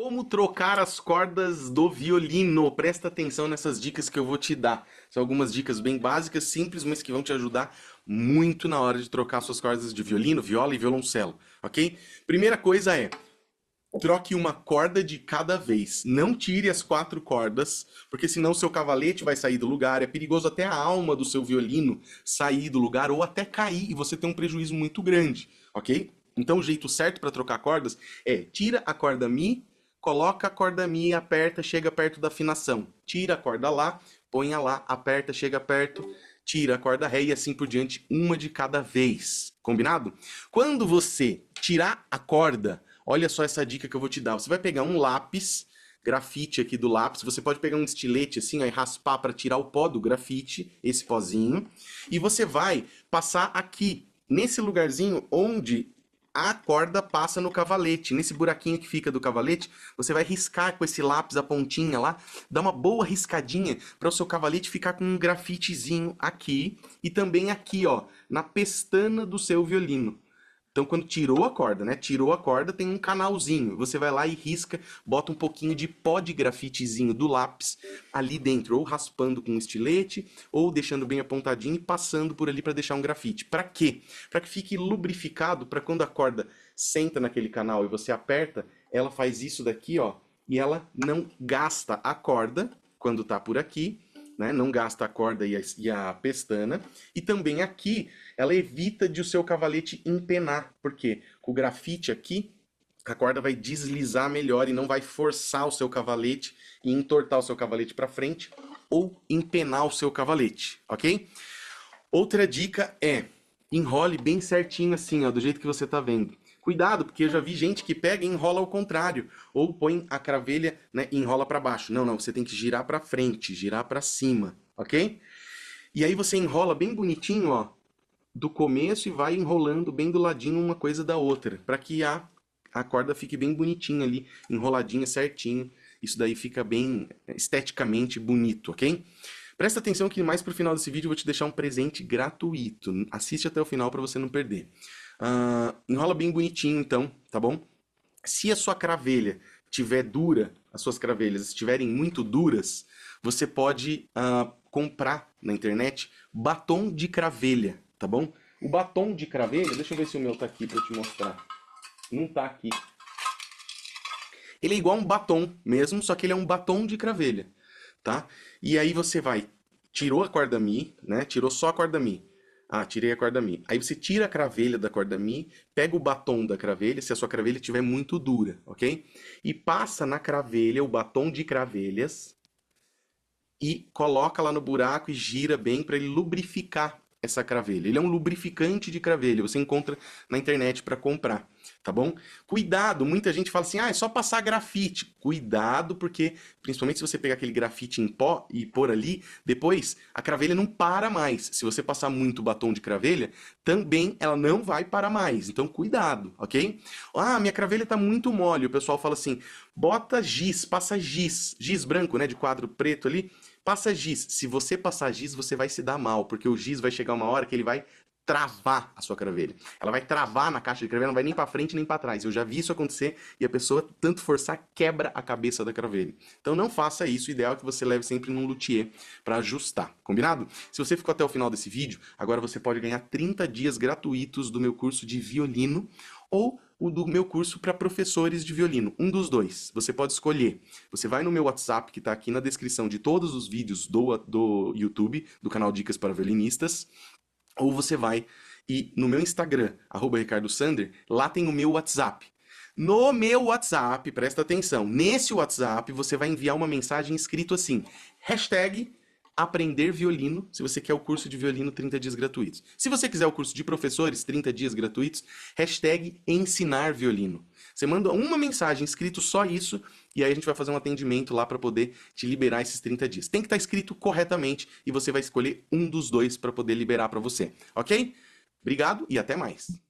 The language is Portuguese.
Como trocar as cordas do violino? Presta atenção nessas dicas que eu vou te dar. São algumas dicas bem básicas, simples, mas que vão te ajudar muito na hora de trocar suas cordas de violino, viola e violoncelo, ok? Primeira coisa é, troque uma corda de cada vez. Não tire as quatro cordas, porque senão seu cavalete vai sair do lugar. É perigoso até a alma do seu violino sair do lugar ou até cair e você tem um prejuízo muito grande, ok? Então o jeito certo para trocar cordas é tira a corda mi coloca a corda Mi, aperta, chega perto da afinação. Tira a corda Lá, põe a Lá, aperta, chega perto, tira a corda Ré e assim por diante, uma de cada vez. Combinado? Quando você tirar a corda, olha só essa dica que eu vou te dar. Você vai pegar um lápis, grafite aqui do lápis, você pode pegar um estilete assim aí e raspar para tirar o pó do grafite, esse pozinho, e você vai passar aqui, nesse lugarzinho onde a corda passa no cavalete. Nesse buraquinho que fica do cavalete, você vai riscar com esse lápis a pontinha lá, dá uma boa riscadinha para o seu cavalete ficar com um grafitezinho aqui e também aqui, ó, na pestana do seu violino. Então, quando tirou a corda, né? Tirou a corda, tem um canalzinho. Você vai lá e risca, bota um pouquinho de pó de grafitezinho do lápis ali dentro, ou raspando com um estilete, ou deixando bem apontadinho e passando por ali para deixar um grafite. Para quê? Para que fique lubrificado, para quando a corda senta naquele canal e você aperta, ela faz isso daqui, ó, e ela não gasta a corda quando tá por aqui né? não gasta a corda e a, e a pestana. E também aqui ela evita de o seu cavalete empenar, porque com o grafite aqui a corda vai deslizar melhor e não vai forçar o seu cavalete e entortar o seu cavalete para frente ou empenar o seu cavalete, ok? Outra dica é enrole bem certinho assim, ó, do jeito que você está vendo. Cuidado, porque eu já vi gente que pega e enrola ao contrário, ou põe a cravelha, né, e enrola para baixo. Não, não, você tem que girar para frente, girar para cima, OK? E aí você enrola bem bonitinho, ó, do começo e vai enrolando bem do ladinho uma coisa da outra, para que a a corda fique bem bonitinha ali, enroladinha certinho. Isso daí fica bem é, esteticamente bonito, OK? Presta atenção que mais pro final desse vídeo eu vou te deixar um presente gratuito. Assiste até o final para você não perder. Uh, enrola bem bonitinho, então, tá bom? Se a sua cravelha tiver dura, as suas cravelhas estiverem muito duras, você pode uh, comprar na internet batom de cravelha, tá bom? O batom de cravelha, deixa eu ver se o meu tá aqui para te mostrar. Não tá aqui. Ele é igual um batom mesmo, só que ele é um batom de cravelha, tá? E aí você vai, tirou a corda mi, né? Tirou só a corda mi. Ah, tirei a corda Mi. Aí você tira a cravelha da corda Mi, pega o batom da cravelha, se a sua cravelha estiver muito dura, ok? E passa na cravelha o batom de cravelhas e coloca lá no buraco e gira bem para ele lubrificar essa cravelha. Ele é um lubrificante de cravelha, você encontra na internet para comprar tá bom? Cuidado, muita gente fala assim, ah, é só passar grafite. Cuidado, porque principalmente se você pegar aquele grafite em pó e pôr ali, depois a cravelha não para mais. Se você passar muito batom de cravelha, também ela não vai parar mais. Então cuidado, ok? Ah, minha cravelha tá muito mole. O pessoal fala assim, bota giz, passa giz, giz branco, né, de quadro preto ali passa giz. Se você passar giz, você vai se dar mal, porque o giz vai chegar uma hora que ele vai travar a sua cravelha. Ela vai travar na caixa de cravelha, não vai nem para frente nem para trás. Eu já vi isso acontecer e a pessoa, tanto forçar, quebra a cabeça da cravelha. Então não faça isso. O ideal é que você leve sempre num luthier para ajustar. Combinado? Se você ficou até o final desse vídeo, agora você pode ganhar 30 dias gratuitos do meu curso de violino ou o do meu curso para professores de violino. Um dos dois. Você pode escolher. Você vai no meu WhatsApp, que está aqui na descrição de todos os vídeos do, do YouTube, do canal Dicas para Violinistas ou você vai e no meu Instagram, arroba Ricardo Sander, lá tem o meu WhatsApp. No meu WhatsApp, presta atenção, nesse WhatsApp você vai enviar uma mensagem escrito assim, hashtag Aprender Violino, se você quer o curso de violino, 30 dias gratuitos. Se você quiser o curso de professores, 30 dias gratuitos, hashtag ensinar violino. Você manda uma mensagem escrito só isso e aí a gente vai fazer um atendimento lá para poder te liberar esses 30 dias. Tem que estar tá escrito corretamente e você vai escolher um dos dois para poder liberar para você, ok? Obrigado e até mais.